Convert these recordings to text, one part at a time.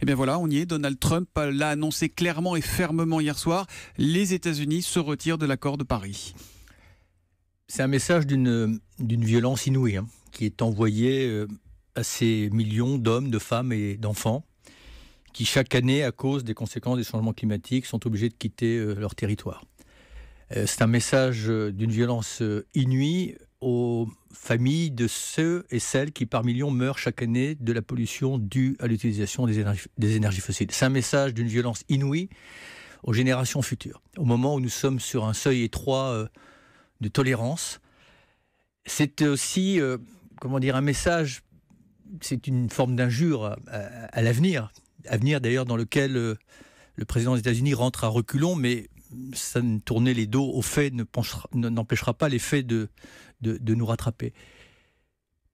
Et eh bien voilà, on y est. Donald Trump l'a annoncé clairement et fermement hier soir. Les États-Unis se retirent de l'accord de Paris. C'est un message d'une violence inouïe hein, qui est envoyé euh, à ces millions d'hommes, de femmes et d'enfants qui chaque année, à cause des conséquences des changements climatiques, sont obligés de quitter euh, leur territoire. Euh, c'est un message d'une violence inouïe aux familles de ceux et celles qui, par millions, meurent chaque année de la pollution due à l'utilisation des énergies, fossiles. C'est un message d'une violence inouïe aux générations futures. Au moment où nous sommes sur un seuil étroit euh, de tolérance, c'est aussi, euh, comment dire, un message, c'est une forme d'injure à, l'avenir. Avenir, d'ailleurs dans lequel euh, le président des États-Unis rentre à reculons, mais ça ne tourner les dos aux faits n'empêchera pas les faits de, de, nous rattraper.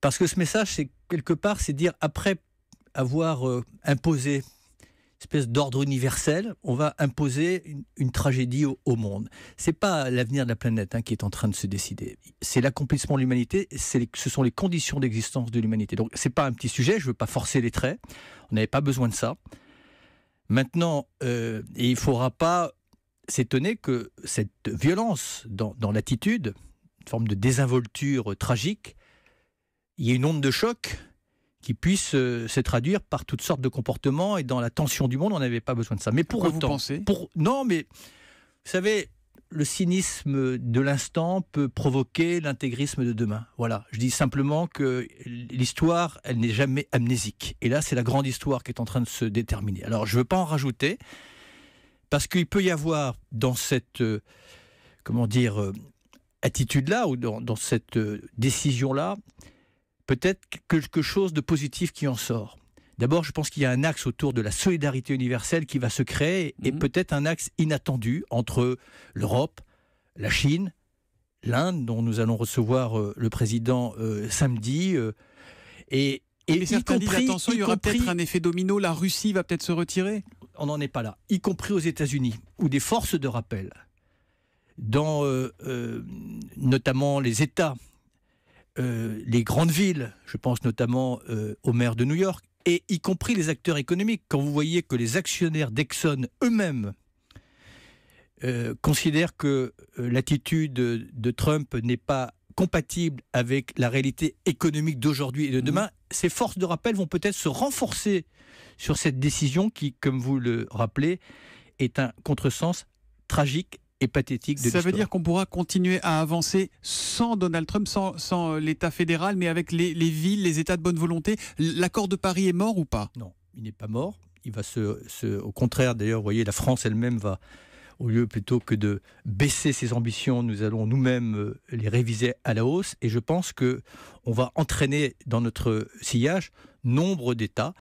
Parce que ce message, c'est quelque part, c'est dire après avoir euh, imposé imposé espèce d'ordre universel, on va imposer une, tragédie au, monde. C'est pas l'avenir de la planète hein, qui est en train de se décider. C'est l'accomplissement de l'humanité. Ce sont les conditions d'existence de l'humanité. Donc c'est pas un petit sujet. Je veux pas forcer les traits. On n'avait pas besoin de ça. Maintenant, euh, ne il faudra pas s'étonner que cette violence dans, l'attitude, une forme de désinvolture tragique, il y ait une onde de choc qui puisse euh, se traduire par toutes sortes de comportements et dans la tension du monde, on n'avait pas besoin de ça. Mais pour autant, pour non, mais vous savez, le cynisme de l'instant peut provoquer l'intégrisme de demain. Voilà, je dis simplement que l'histoire, elle n'est jamais amnésique. Et là, c'est la grande histoire qui est en train de se déterminer. Alors, je ne veux pas en rajouter. Parce qu'il peut y avoir dans cette, euh, comment dire, euh, attitude-là, ou dans, cette euh, décision-là, peut-être quelque chose de positif qui en sort. D'abord, je pense qu'il y a un axe autour de la solidarité universelle qui va se créer, et mhm. peut-être un axe inattendu entre l'Europe, la Chine, l'Inde, dont nous allons recevoir le président samedi, et, et, compris, attention, il y aura peut-être un effet domino, la Russie va peut-être se retirer on n'en est pas là, y compris aux États-Unis, où des forces de rappel, dans euh, euh, notamment les États, euh, les grandes villes, je pense notamment au maire de New York, et y compris les acteurs économiques, quand vous voyez que les actionnaires d'Exxon eux-mêmes considèrent que l'attitude de Trump n'est pas compatible avec la réalité économique d'aujourd'hui et de mmh. demain, ces forces de rappel vont peut-être se renforcer sur cette décision qui, comme vous le rappelez, est un contresens tragique et pathétique. De Ça veut dire qu'on pourra continuer à avancer sans Donald Trump, sans, euh, l'État fédéral, mais avec les, villes, les États de bonne volonté. L'accord de Paris est mort ou pas Non, il n'est pas mort. Il va au contraire, d'ailleurs, vous voyez, la France elle-même va au lieu plutôt que de baisser ses ambitions, nous allons nous-mêmes euh, les réviser à la hausse. Et je pense que on va entraîner dans notre sillage nombre d'États